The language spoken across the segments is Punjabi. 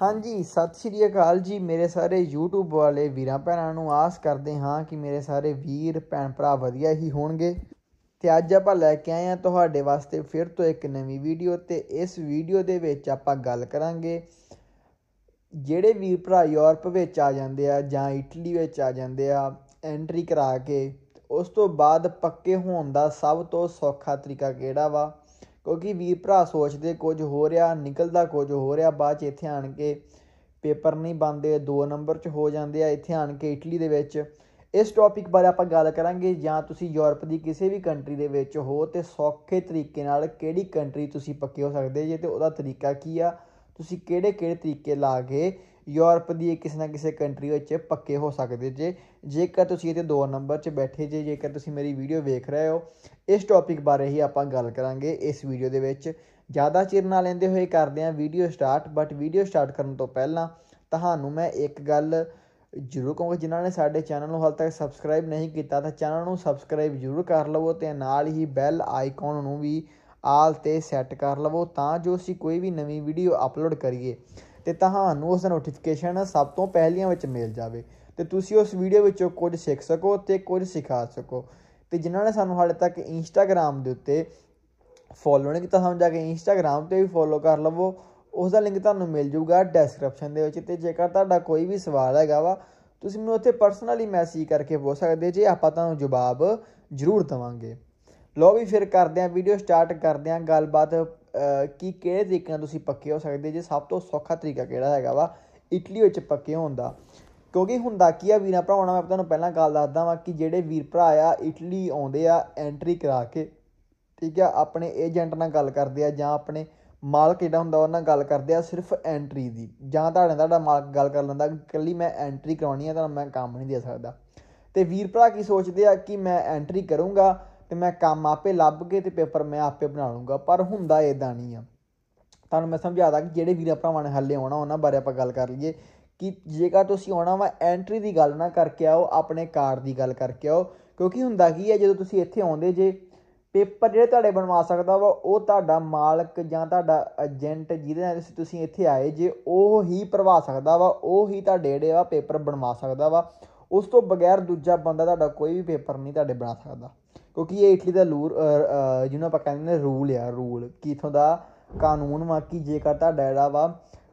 ਹਾਂਜੀ ਸਤਿ ਸ਼੍ਰੀ ਅਕਾਲ ਜੀ ਮੇਰੇ ਸਾਰੇ YouTube ਵਾਲੇ ਵੀਰਾਂ ਭੈਣਾਂ ਨੂੰ ਆਸ ਕਰਦੇ ਹਾਂ ਕਿ ਮੇਰੇ ਸਾਰੇ ਵੀਰ ਭੈਣ ਭਰਾ ਵਧੀਆ ਹੀ ਹੋਣਗੇ ਤੇ ਅੱਜ ਆਪਾਂ ਲੈ ਕੇ ਆਏ ਹਾਂ ਤੁਹਾਡੇ ਵਾਸਤੇ ਫਿਰ ਤੋਂ ਇੱਕ ਨਵੀਂ ਵੀਡੀਓ ਤੇ ਇਸ ਵੀਡੀਓ ਦੇ ਵਿੱਚ ਆਪਾਂ ਗੱਲ ਕਰਾਂਗੇ ਜਿਹੜੇ ਵੀਰ ਭਰਾ ਯੂਰਪ ਵਿੱਚ ਆ ਜਾਂਦੇ ਆ ਜਾਂ ਇਟਲੀ ਵਿੱਚ ਆ ਜਾਂਦੇ ਆ ਐਂਟਰੀ ਕਰਾ ਕੇ ਉਸ ਤੋਂ ਬਾਅਦ ਪੱਕੇ ਹੋਣ ਦਾ ਸਭ ਤੋਂ ਸੌਖਾ ਤਰੀਕਾ ਕਿਹੜਾ ਵਾ ਕਿਉਂਕਿ ਵੀਰ ਭਰਾ ਸੋਚਦੇ ਕੁਝ ਹੋ ਰਿਹਾ ਨਿਕਲਦਾ ਕੁਝ ਹੋ ਰਿਹਾ ਬਾਅਦ ਚ ਇੱਥੇ ਆਣ ਕੇ ਪੇਪਰ ਨਹੀਂ ਬੰਦੇ ਦੋ ਨੰਬਰ ਚ ਹੋ ਜਾਂਦੇ ਆ ਇੱਥੇ ਆਣ ਕੇ ਇਟਲੀ ਦੇ ਵਿੱਚ ਇਸ ਟੌਪਿਕ ਬਾਰੇ ਆਪਾਂ ਗੱਲ ਕਰਾਂਗੇ ਜਾਂ ਤੁਸੀਂ ਯੂਰਪ ਦੀ ਕਿਸੇ ਵੀ ਕੰਟਰੀ ਦੇ ਵਿੱਚ ਹੋ ਤੇ ਸੌਖੇ ਤਰੀਕੇ ਨਾਲ ਕਿਹੜੀ ਕੰਟਰੀ ਤੁਸੀਂ ਪੱਕੇ ਹੋ ਸਕਦੇ ਜੇ ਤੇ ਉਹਦਾ ਤਰੀਕਾ ਕੀ ਆ ਤੁਸੀਂ ਕਿਹੜੇ ਕਿਹੜੇ ਤਰੀਕੇ ਲਾ ਕੇ ਯੂਰਪ ਦੀ ਕਿਸੇ ਨਾ ਕਿਸੇ ਕੰਟਰੀ ਵਿੱਚ ਪੱਕੇ ਹੋ ਸਕਦੇ ਜੇ ਜੇਕਰ ਤੁਸੀਂ ਇਹਦੇ ਦੋ ਨੰਬਰ 'ਚ ਬੈਠੇ ਜੇ ਜੇਕਰ ਤੁਸੀਂ ਮੇਰੀ ਵੀਡੀਓ ਵੇਖ ਰਹੇ ਹੋ ਇਸ ਟੌਪਿਕ ਬਾਰੇ ਹੀ ਆਪਾਂ ਗੱਲ ਕਰਾਂਗੇ ਇਸ ਵੀਡੀਓ ਦੇ ਵਿੱਚ ਜ਼ਿਆਦਾ ਚਿਰ ਨਾ ਲੈਂਦੇ ਹੋਏ ਕਰਦੇ ਆਂ video start but video start ਕਰਨ ਤੋਂ ਪਹਿਲਾਂ ਤੁਹਾਨੂੰ ਮੈਂ ਇੱਕ ਗੱਲ ਜ਼ਰੂਰ ਕਹੂੰਗਾ ਜਿਨ੍ਹਾਂ ਨੇ ਸਾਡੇ ਚੈਨਲ ਨੂੰ ਹਾਲ ਤੱਕ ਸਬਸਕ੍ਰਾਈਬ ਨਹੀਂ ਕੀਤਾ ਤਾਂ ਚੈਨਲ ਨੂੰ ਸਬਸਕ੍ਰਾਈਬ ਜ਼ਰੂਰ ਕਰ ਲਵੋ ਤੇ ਨਾਲ ਹੀ ਬੈਲ ਆਈਕਨ ਨੂੰ ਵੀ ਆਲ ਤੇ ਸੈੱਟ ਕਰ ਲਵੋ ਤਾਂ ਜੋ ਅਸੀਂ ਕੋਈ ਵੀ ਨਵੀਂ ਵੀਡੀਓ ਅਪਲੋਡ ਕਰੀਏ ਤੇ ਤੁਹਾਨੂੰ ਉਸ ਨੋਟੀਫਿਕੇਸ਼ਨ ਸਭ ਤੋਂ ਪਹਿਲੀਆਂ ਵਿੱਚ ਮਿਲ ਜਾਵੇ ਤੇ ਤੁਸੀਂ ਉਸ ਵੀਡੀਓ ਵਿੱਚੋਂ ਕੁਝ ਸਿੱਖ ਸਕੋ ਤੇ ਕੁਝ ਸਿਖਾ ਸਕੋ ਤੇ ਜਿਨ੍ਹਾਂ ਨੇ ਸਾਨੂੰ ਹਾਲੇ ਤੱਕ ਇੰਸਟਾਗ੍ਰam ਦੇ ਉੱਤੇ ਫੋਲੋ ਨਹੀਂ ਕੀਤਾ ਸਮਝਾ ਕੇ ਇੰਸਟਾਗ੍ਰam ਤੇ ਵੀ ਫੋਲੋ ਕਰ ਲਵੋ ਉਸ ਦਾ ਲਿੰਕ ਤੁਹਾਨੂੰ ਮਿਲ ਜਾਊਗਾ ਡਿਸਕ੍ਰਿਪਸ਼ਨ ਦੇ ਵਿੱਚ ਤੇ ਜੇਕਰ ਤੁਹਾਡਾ ਕੋਈ ਵੀ ਸਵਾਲ ਹੈਗਾ ਵਾ ਤੁਸੀਂ ਮੈਨੂੰ ਉੱਥੇ ਪਰਸਨਲੀ ਮੈਸੇਜ ਕਰਕੇ ਪੁੱਛ ਸਕਦੇ ਜੇ ਆਪਾਂ ਤੁਹਾਨੂੰ ਜਵਾਬ ਜ਼ਰੂਰ ਦਵਾਂਗੇ ਲੋ ਵੀ ਫਿਰ ਕਰਦੇ ਆਂ ਵੀਡੀਓ ਸਟਾਰਟ ਕਰਦੇ ਆਂ ਗੱਲਬਾਤ ਕੀ ਕਿਹੜੇ ਤਰੀਕੇ ਨਾਲ ਤੁਸੀਂ ਪੱਕੇ ਹੋ ਸਕਦੇ ਜੇ ਸਭ ਤੋਂ ਸੌਖਾ ਤਰੀਕਾ ਕਿਹੜਾ ਹੈਗਾ ਵਾ ਇਟਲੀ ਵਿੱਚ ਪੱਕੇ ਹੋਣ ਦਾ ਕਿਉਂਕਿ ਹੁੰਦਾ ਕੀ ਆ ਵੀਰਾਂ ਭਰਾਵਾਂ ਮੈਂ ਤੁਹਾਨੂੰ ਪਹਿਲਾਂ ਗੱਲ ਦੱਸਦਾ ਵਾਂ ਕਿ ਜਿਹੜੇ ਵੀਰ ਭਰਾ ਆ ਇਟਲੀ ਆਉਂਦੇ ਆ ਐਂਟਰੀ ਕਰਾ ਕੇ ਠੀਕ ਆ ਆਪਣੇ ਏਜੰਟ ਨਾਲ ਗੱਲ ਕਰਦੇ ਆ ਜਾਂ ਆਪਣੇ ਮਾਲਕ ਜਿਹੜਾ ਹੁੰਦਾ ਉਹਨਾਂ ਨਾਲ ਗੱਲ ਕਰਦੇ ਆ ਸਿਰਫ ਐਂਟਰੀ ਦੀ ਜਾਂ ਤੁਹਾਡੇ ਤੁਹਾਡਾ ਮਾਲਕ ਗੱਲ ਕਰ ਲੈਂਦਾ ਇਕੱਲੀ ਮੈਂ ਐਂਟਰੀ ਕਰਾਉਣੀ ਆ ਤਾਂ ਮੈਂ ਕੰਮ ਨਹੀਂ ਦੇ ਸਕਦਾ ਤੇ ਵੀਰ ਭਰਾ ਕੀ ਸੋਚਦੇ ਆ ਕਿ ਮੈਂ ਐਂਟਰੀ ਕਰੂੰਗਾ ਤੇ ਮੈਂ ਕੰਮ ਆਪੇ ਲੱਭ ਕੇ ਤੇ ਪੇਪਰ ਮੈਂ ਆਪੇ ਬਣਾ ਲੂੰਗਾ ਪਰ ਹੁੰਦਾ ਇਦਾਂ ਨਹੀਂ ਆ ਤੁਹਾਨੂੰ ਮੈਂ ਸਮਝਾਦਾ ਕਿ ਜਿਹੜੇ ਵੀਰਾਂ ਭਰਾਵਾਂ ਨੇ ਹੱਲੇ ਆਉਣਾ ਉਹਨਾਂ ਬਾਰੇ ਆਪਾਂ ਗੱਲ ਕਰ ਲਈਏ ਕਿ ਜੇਕਰ ਤੁਸੀਂ ਆਉਣਾ ਵਾ ਐਂਟਰੀ ਦੀ ਗੱਲ ਨਾ ਕਰਕੇ ਆਓ ਆਪਣੇ ਕਾਰ ਦੀ ਗੱਲ ਕਰਕੇ ਆਓ ਕਿਉਂਕਿ ਹੁੰਦਾ ਕੀ ਹੈ ਜਦੋਂ ਤੁਸੀਂ ਇੱਥੇ ਆਉਂਦੇ ਜੇ ਪੇਪਰ ਜਿਹੜੇ ਤੁਹਾਡੇ ਬਣਵਾ ਸਕਦਾ ਵਾ ਉਹ ਤੁਹਾਡਾ ਮਾਲਕ ਜਾਂ ਤੁਹਾਡਾ ਏਜੰਟ ਜਿਹਦੇ ਨਾਲ ਤੁਸੀਂ ਇੱਥੇ ਆਏ ਜੇ ਉਹ ਹੀ ਭਰਵਾ ਸਕਦਾ ਵਾ ਉਹ ਹੀ ਤੁਹਾਡੇ ਜਿਹੜੇ ਆ ਪੇਪਰ ਬਣਵਾ ਸਕਦਾ ਵਾ ਉਸ ਤੋਂ ਬਗੈਰ ਦੂਜਾ ਬੰਦਾ ਤੁਹਾਡਾ ਕੋਈ ਵੀ ਪੇਪਰ ਨਹੀਂ ਤੁਹਾਡੇ ਬਣਾ ਸਕਦਾ ਕਿਉਂਕਿ ਇਹ ਇਟਲੀ ਦਾ ਲੂਰ ਜਿਹਨੂੰ ਆਪਾਂ ਕਹਿੰਦੇ ਨੇ ਰੂਲ ਆ ਰੂਲ ਕਿ ਇਥੋਂ ਦਾ ਕਾਨੂੰਨ ਵਾ ਕਿ ਜੇਕਰ ਤੁਹਾਡਾ ਜਿਹੜਾ ਵਾ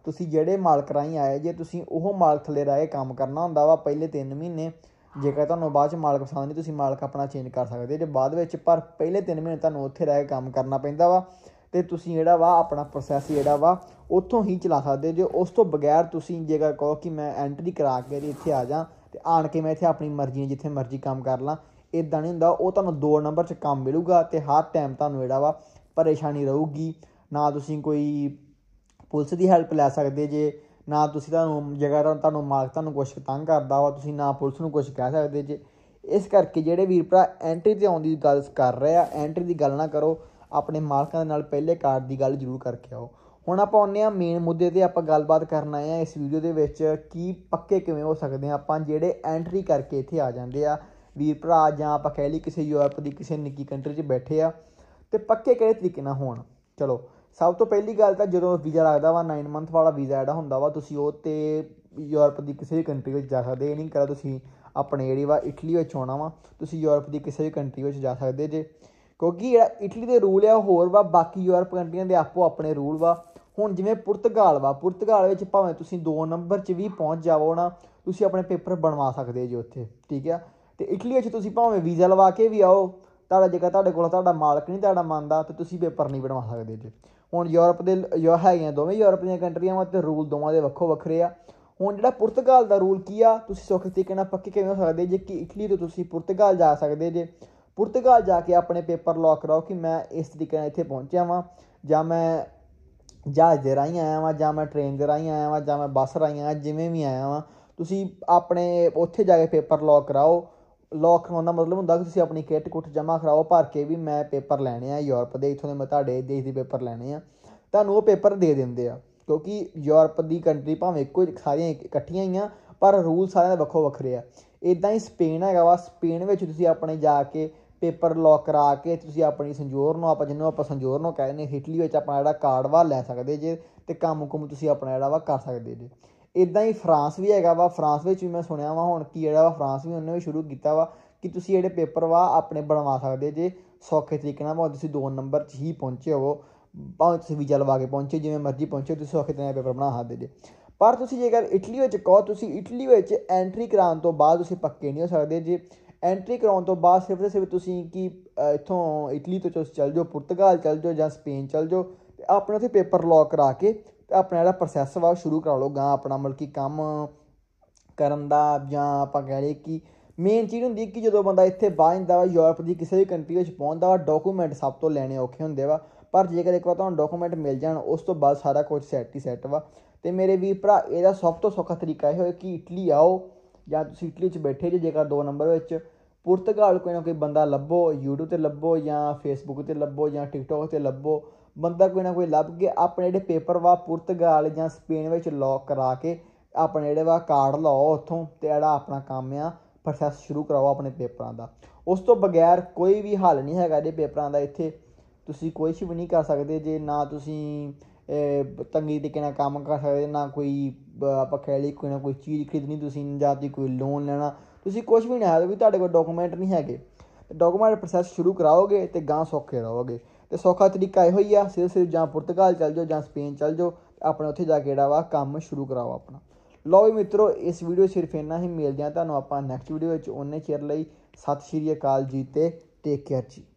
ਤੁਸੀਂ ਜਿਹੜੇ ਮਾਲਕ ਰਾਹੀਂ ਆਏ ਜੇ ਤੁਸੀਂ ਉਹ ਮਾਲਕ ਥੱਲੇ ਰਹਿ ਕੇ ਕੰਮ ਕਰਨਾ ਹੁੰਦਾ ਵਾ ਪਹਿਲੇ 3 ਮਹੀਨੇ ਜੇਕਰ ਤੁਹਾਨੂੰ ਬਾਅਦ ਚ ਮਾਲਕ ਪਸੰਦ ਨਹੀਂ ਤੁਸੀਂ ਮਾਲਕ ਆਪਣਾ ਚੇਂਜ ਕਰ ਸਕਦੇ ਜੇ ਬਾਅਦ ਵਿੱਚ ਪਰ ਪਹਿਲੇ 3 ਮਹੀਨੇ ਤੁਹਾਨੂੰ ਉੱਥੇ ਰਹਿ ਕੇ ਕੰਮ ਕਰਨਾ ਪੈਂਦਾ ਵਾ ਤੇ ਤੁਸੀਂ ਜਿਹੜਾ ਵਾ ਆਪਣਾ ਪ੍ਰੋਸੈਸ ਜਿਹੜਾ ਵਾ ਉੱਥੋਂ ਹੀ ਚਲਾ ਸਕਦੇ ਜੇ ਉਸ ਤੋਂ ਬਗੈਰ ਤੁਸੀਂ ਜੇਕਰ ਕਹੋ ਕਿ ਮੈਂ ਐਂਟਰੀ ਕਰਾ ਕੇ ਇੱਥੇ ਆ ਜਾ ਤੇ ਆਣ ਕੇ ਮੈਂ ਇੱਥੇ ਆਪਣੀ ਮਰਜ਼ੀ ਜਿੱਥੇ ਮਰਜ਼ੀ ਕੰਮ ਕਰ ਲਾਂ ਇਦਾਂ ਨਹੀਂ ਹੁੰਦਾ ਉਹ ਤੁਹਾਨੂੰ ਦੋ ਨੰਬਰ 'ਚ ਕੰਮ ਮਿਲੂਗਾ ਤੇ ਹਰ ਟਾਈਮ ਤੁਹਾਨੂੰ ਜਿਹੜਾ ਵਾ ਪਰੇਸ਼ਾਨੀ ਰਹੂਗੀ ਨਾ ਤੁਸੀਂ ਕੋਈ ਪੁਲਿਸ ਦੀ ਹੈਲਪ ਲੈ ਸਕਦੇ ਜੇ ਨਾ ਤੁਸੀਂ ਤੁਹਾਨੂੰ ਜਗ੍ਹਾ ਤੁਹਾਨੂੰ ਮਾਰਕ ਤੁਹਾਨੂੰ ਕੁਝ ਤੰਗ ਕਰਦਾ ਵਾ ਤੁਸੀਂ ਨਾ ਪੁਲਿਸ ਨੂੰ ਕੁਝ ਕਹਿ ਸਕਦੇ ਜੇ ਇਸ ਕਰਕੇ ਜਿਹੜੇ ਵੀਰ ਭਰਾ ਐਂਟਰੀ ਤੇ ਆਉਣ ਦੀ ਗੱਲ ਕਰ ਰਹੇ ਆ ਐਂਟਰੀ ਦੀ ਗੱਲ ਨਾ ਕਰੋ ਆਪਣੇ ਮਾਲਕਾਂ ਦੇ ਨਾਲ ਪਹਿਲੇ ਕਾਰਡ ਦੀ ਗੱਲ ਜ਼ਰੂਰ ਕਰਕੇ ਆਓ ਹੁਣ ਆਪਾਂ ਆਉਂਦੇ ਆ ਮੇਨ ਮੁੱਦੇ ਤੇ ਆਪਾਂ ਗੱਲਬਾਤ ਕਰਨ ਆਏ ਆ ਇਸ ਵੀਡੀਓ ਦੇ ਵਿੱਚ ਕੀ ਪੱਕੇ ਕਿਵੇਂ ਹੋ ਸਕਦੇ ਆ ਆਪਾਂ ਜਿਹੜੇ ਐਂਟਰੀ ਕਰਕੇ ਇੱਥੇ ਆ ਜਾਂਦੇ ਆ ਵੀਰ ਭਰਾ ਜਾਂ ਆਪਾਂ ਕਹਿ ਲਈ ਕਿਸੇ ਯੂਰਪ ਦੀ ਕਿਸੇ ਨਿੱਕੀ ਕੰਟਰੀ 'ਚ ਬੈਠੇ ਆ ਤੇ ਪੱਕੇ ਕਿਹੜੇ ਤਰੀਕੇ ਨਾਲ ਹੋਣ ਚਲੋ ਸਭ ਤੋਂ ਪਹਿਲੀ ਗੱਲ ਤਾਂ ਜਦੋਂ ਵੀਜ਼ਾ ਲੱਗਦਾ ਵਾ 9 ਮੰਥ ਵਾਲਾ ਵੀਜ਼ਾ ਜਿਹੜਾ ਹੁੰਦਾ ਵਾ ਤੁਸੀਂ ਉਹ ਤੇ ਯੂਰਪ ਦੀ ਕਿਸੇ ਵੀ ਕੰਟਰੀ ਵਿੱਚ ਜਾ ਸਕਦੇ ਇਹ ਨਹੀਂ ਕਰਾ ਤੁਸੀਂ ਆਪਣੇ ਜਿਹੜੀ ਵਾ ਇਟਲੀ ਵਿੱਚ ਆਉਣਾ ਵਾ ਤੁਸੀਂ ਯੂਰਪ ਦੀ ਕਿਸੇ ਵੀ ਕੰਟਰੀ ਵਿੱਚ ਜਾ ਸਕਦੇ ਜੇ ਕਿਉਂਕਿ ਜਿਹੜਾ ਇਟਲੀ ਦੇ ਰੂਲ ਆ ਹੋਰ ਵਾ ਬਾਕੀ ਯੂਰਪ ਕੰਟਰੀਆਂ ਦੇ ਆਪੋ ਆਪਣੇ ਰੂਲ ਵਾ ਹੁਣ ਜਿਵੇਂ ਪੁਰਤਗਾਲ ਵਾ ਪੁਰਤਗਾਲ ਵਿੱਚ ਭਾਵੇਂ ਤੁਸੀਂ 2 ਨੰਬਰ 'ਚ ਵੀ ਪਹੁੰਚ ਜਾਵੋ ਨਾ ਤੁਸੀਂ ਆਪਣੇ ਪੇਪਰ ਬਣਵਾ ਸਕਦੇ ਜੇ ਉੱਥੇ ਠੀਕ ਆ ਤੇ ਇਟਲੀ ਵਿੱਚ ਤੁਸੀਂ ਭਾਵੇਂ ਵੀਜ਼ਾ ਲਵਾ ਕੇ ਵੀ ਆਓ ਤੁਹਾਡਾ ਜੇਕਰ ਤੁਹਾਡੇ ਕੋਲ ਤੁਹਾਡਾ ਮਾਲਕ ਨਹੀਂ ਤੁਹਾਡਾ ਮੰਨਦਾ ਤੇ ਤੁਸੀਂ ਪੇਪਰ ਨਹੀਂ ਬਣਵਾ ਸਕਦੇ ਜੇ ਹੁਣ ਯੂਰਪ ਦੇ ਯੋ ਹੈਗੀਆਂ ਦੋਵੇਂ ਯੂਰਪ ਦੀਆਂ ਕੰਟਰੀਆਂ ਵਾਂ ਤੇ ਰੂਲ ਦੋਵਾਂ ਦੇ ਵੱਖੋ ਵੱਖਰੇ ਆ ਹੁਣ ਜਿਹੜਾ ਪੁਰਤਗਾਲ ਦਾ ਰੂਲ ਕੀ ਆ ਤੁਸੀਂ ਸੌਖੇ ਤਰੀਕੇ ਨਾਲ ਪੱਕੇ ਕਿਵੇਂ ਹੋ ਸਕਦੇ ਜੇ ਕਿ ਇਟਲੀ ਤੋਂ ਤੁਸੀਂ ਪੁਰਤਗਾਲ ਜਾ ਸਕਦੇ ਜੇ ਪੁਰਤਗਾਲ ਜਾ ਕੇ ਆਪਣੇ ਪੇਪਰ ਲੌਕ ਕਰਾਓ ਕਿ ਮੈਂ ਇਸ ਤਰੀਕੇ ਨਾਲ ਇੱਥੇ ਪਹੁੰਚਿਆ ਵਾਂ ਜਾਂ ਮੈਂ ਜਹਾਜ਼ ਦੇ ਰਾਹੀਂ ਆਇਆ ਵਾਂ ਜਾਂ ਮੈਂ ਟ੍ਰੇਨ ਦੇ ਰਾਹੀਂ ਆਇਆ ਵਾਂ ਜਾਂ ਮੈਂ ਬੱਸ ਰਾਹੀਂ ਆਇਆ ਜਿਵੇਂ ਵੀ ਆਇਆ ਵਾਂ ਤੁਸੀਂ ਆਪਣੇ ਉੱਥੇ ਜਾ ਕੇ ਪੇਪਰ ਲੌਕ ਕਰਾਓ ਲੋਕ ਖਵਾਉਣ ਦਾ ਮਤਲਬ ਹੁੰਦਾ ਕਿ ਤੁਸੀਂ ਆਪਣੀ ਕਿੱਟ ਕੁੱਟ ਜਮ੍ਹਾਂ ਕਰਾਓ ਭਰ ਕੇ ਵੀ ਮੈਂ ਪੇਪਰ ਲੈਣੇ ਆ ਯੂਰਪ ਦੇ ਇਥੋਂ ਦੇ ਮੈਂ ਤੁਹਾਡੇ ਦੇਸ਼ ਦੇ ਪੇਪਰ ਲੈਣੇ ਆ ਤੁਹਾਨੂੰ ਉਹ ਪੇਪਰ ਦੇ ਦਿੰਦੇ ਆ ਕਿਉਂਕਿ ਯੂਰਪ ਦੀ ਕੰਟਰੀ ਭਾਵੇਂ ਇੱਕੋ ਸਾਰੀਆਂ ਇਕੱਠੀਆਂ ਹੀ ਆ ਪਰ ਰੂਲ ਸਾਰਿਆਂ ਦੇ ਵੱਖੋ ਵੱਖਰੇ ਆ ਇਦਾਂ ਹੀ ਸਪੇਨ ਹੈਗਾ ਵਾ ਸਪੇਨ ਵਿੱਚ ਤੁਸੀਂ ਆਪਣੇ ਜਾ ਕੇ ਪੇਪਰ ਲੌਕ ਕਰਾ ਕੇ ਤੁਸੀਂ ਆਪਣੀ ਸੰਜੋਰ ਨੂੰ ਆਪਾਂ ਜਿੰਨੂੰ ਆਪਾਂ ਸੰਜੋਰ ਨੂੰ ਕਹਿੰਦੇ ਨੇ ਇਟਲੀ ਵਿੱਚ ਆਪਣਾ ਜਿਹੜਾ ਕਾਰਡ ਵਾ ਲੈ ਸਕਦੇ ਜੇ ਤੇ ਕੰਮ ਕੁਮ ਤੁਸੀਂ ਆਪਣਾ ਜਿਹੜਾ ਵਾ ਕਰ ਸਕਦੇ ਜੇ ਇਦਾਂ ਹੀ ਫਰਾਂਸ ਵੀ ਹੈਗਾ ਵਾ ਫਰਾਂਸ ਵਿੱਚ ਵੀ ਮੈਂ ਸੁਣਿਆ ਵਾ ਹੁਣ ਕੀ ਜਿਹੜਾ ਵਾ ਫਰਾਂਸ ਵੀ ਉਹਨੇ ਵੀ ਸ਼ੁਰੂ ਕੀਤਾ ਵਾ ਕਿ ਤੁਸੀਂ ਜਿਹੜੇ ਪੇਪਰ ਵਾ ਆਪਣੇ ਬਣਵਾ ਸਕਦੇ ਜੇ ਸੌਖੇ ਤਰੀਕੇ ਨਾਲ ਤੁਸੀਂ ਦੋ ਨੰਬਰ 'ਚ ਹੀ ਪਹੁੰਚੇ ਹੋਵੋ ਭਾਵੇਂ ਤੁਸੀਂ ਵੀਜ਼ਾ ਲਵਾ ਕੇ ਪਹੁੰਚੇ ਜਿਵੇਂ ਮਰਜ਼ੀ ਪਹੁੰਚੇ ਤੁਸੀਂ ਸੌਖੇ ਤਰੀਕੇ ਨਾਲ ਪੇਪਰ ਬਣਾ ਸਕਦੇ ਜੇ ਪਰ ਤੁਸੀਂ ਜੇਕਰ ਇਟਲੀ ਵਿੱਚ ਕਹੋ ਤੁਸੀਂ ਇਟਲੀ ਵਿੱਚ ਐਂਟਰੀ ਕਰਾਉਣ ਤੋਂ ਬਾਅਦ ਤੁਸੀਂ ਪੱਕੇ ਨਹੀਂ ਹੋ ਸਕਦੇ ਜੇ ਐਂਟਰੀ ਕਰਾਉਣ ਤੋਂ ਬਾਅਦ ਸਿਰਫ ਤੇ ਸਿਰਫ ਤੁਸੀਂ ਕੀ ਇਥੋਂ ਇਟਲੀ ਤੋਂ ਚਲ ਜਾਓ ਪੁਰਤਗਾਲ ਚਲ ਜਾਓ ਜਾਂ ਸਪੇਨ ਚਲ ਜਾਓ ਤੇ ਆਪਣਾ ਉੱਥੇ ਪੇਪਰ ਲੌਕ ਕਰਾ ਕੇ ਆਪਣਾ ਜਿਹੜਾ ਪ੍ਰੋਸੈਸ ਵਾ ਸ਼ੁਰੂ ਕਰਾ ਲਓ ਗਾਂ ਆਪਣਾ ਮਤਲਬ ਕਿ ਕੰਮ ਕਰਨ ਦਾ ਜਾਂ ਆਪਾਂ ਕਹਿ ਲਈਏ ਕਿ ਮੇਨ ਚੀਜ਼ ਹੁੰਦੀ ਕਿ ਜਦੋਂ ਬੰਦਾ ਇੱਥੇ ਬਾਹਿੰਦਾ ਵਾ ਯੂਰਪ ਦੀ ਕਿਸੇ ਵੀ ਕੰਟਰੀ ਵਿੱਚ ਪਹੁੰਚਦਾ ਵਾ ਡਾਕੂਮੈਂਟ ਸਭ ਤੋਂ ਲੈਣੇ ਔਖੇ ਹੁੰਦੇ ਵਾ ਪਰ ਜੇਕਰ ਇੱਕ ਵਾਰ ਤੁਹਾਨੂੰ ਡਾਕੂਮੈਂਟ ਮਿਲ ਜਾਣ ਉਸ ਤੋਂ ਬਾਅਦ ਸਾਰਾ ਕੁਝ ਸੈਟ ਹੀ ਸੈਟ ਵਾ ਤੇ ਮੇਰੇ ਵੀ ਭਰਾ ਇਹਦਾ ਸਭ ਤੋਂ ਸੌਖਾ ਤਰੀਕਾ ਇਹ ਹੋਇਆ ਕਿ ਇਟਲੀ ਆਓ ਜਾਂ ਤੁਸੀਂ ਇਟਲੀ 'ਚ ਬੈਠੇ ਜੇ ਜੇਕਰ ਦੋ ਨੰਬਰ ਵਿੱਚ ਪੁਰਤਗਾਲ ਕੋਈ ਨਾ ਕੋਈ ਬੰਦਾ ਲੱਭੋ YouTube ਤੇ ਲੱਭੋ ਜਾਂ Facebook ਤੇ ਲੱਭੋ ਜਾਂ TikTok ਤੇ ਲੱਭੋ ਬੰਦਾ ਕੋਈ ਨਾ ਕੋਈ ਲੱਭ ਕੇ ਆਪਣੇ ਜਿਹੜੇ ਪੇਪਰ ਵਾ ਪੁਰਤਗਾਲ ਜਾਂ ਸਪੇਨ ਵਿੱਚ ਲੌਕ ਕਰਾ ਕੇ ਆਪਣੇ ਜਿਹੜੇ ਵਾ ਕਾਰਡ ਲਾਓ ਉੱਥੋਂ ਤੇ ਜਿਹੜਾ ਆਪਣਾ ਕੰਮ ਆ ਪ੍ਰੋਸੈਸ ਸ਼ੁਰੂ ਕਰਾਓ ਆਪਣੇ ਪੇਪਰਾਂ ਦਾ ਉਸ ਤੋਂ ਬਗੈਰ ਕੋਈ ਵੀ ਹੱਲ ਨਹੀਂ ਹੈਗਾ ਜੇ ਪੇਪਰਾਂ ਦਾ ਇੱਥੇ ਤੁਸੀਂ ਕੋਈ ਵੀ ਨਹੀਂ ਕਰ ਸਕਦੇ ਜੇ ਨਾ ਤੁਸੀਂ ਤੰਗੀ ਦੇ ਕਿਨਾਂ ਕੰਮ ਕਰ ਸਕਦੇ ਨਾ ਕੋਈ ਆਪਾਂ ਲਈ ਕੋਈ ਨਾ ਕੋਈ ਚੀਜ਼ ਖਰੀਦਣੀ ਤੁਸੀਂ ਜਾਂ ਦੀ ਕੋਈ ਲੋਨ ਲੈਣਾ ਤੁਸੀਂ ਕੁਝ ਵੀ ਨਹੀਂ ਹੈ ਵੀ ਤੁਹਾਡੇ ਕੋਲ ਡਾਕੂਮੈਂਟ ਨਹੀਂ ਹੈਗੇ ਡਾਕੂਮੈਂਟ ਪ੍ਰੋਸੈਸ ਸ਼ੁਰੂ ਕਰਾਓਗੇ ਤੇ ਗਾਂ ਸੌਖੇ ਰਹੋਗੇ ਤੇ ਸੌਖਾ ਤਰੀਕਾ ਇਹੋ ਹੀ ਆ ਸਿਰ ਸਿਰ ਜਾਂ ਪੁਰਤਗਾਲ ਚਲ ਜਾਓ ਜਾਂ ਸਪੇਨ ਚਲ ਜਾਓ ਆਪਣੇ ਉੱਥੇ ਜਾ ਕੇ ਜਿਹੜਾ ਵਾ ਕੰਮ ਸ਼ੁਰੂ ਕਰਾਓ ਆਪਣਾ ਲੋ ਵੀ ਮਿੱਤਰੋ ਇਸ ਵੀਡੀਓ ਸਿਰਫ ਇੰਨਾ ਹੀ ਮਿਲਦੇ ਆ ਤੁਹਾਨੂੰ ਆਪਾਂ ਨੈਕਸਟ ਵੀਡੀਓ ਵਿੱਚ ਉਹਨੇ ਚਿਰ ਲਈ ਸਤਿ ਸ਼੍ਰੀ ਅਕਾਲ ਜੀ ਤੇ ਟੇਕ ਕੇਅਰ ਜੀ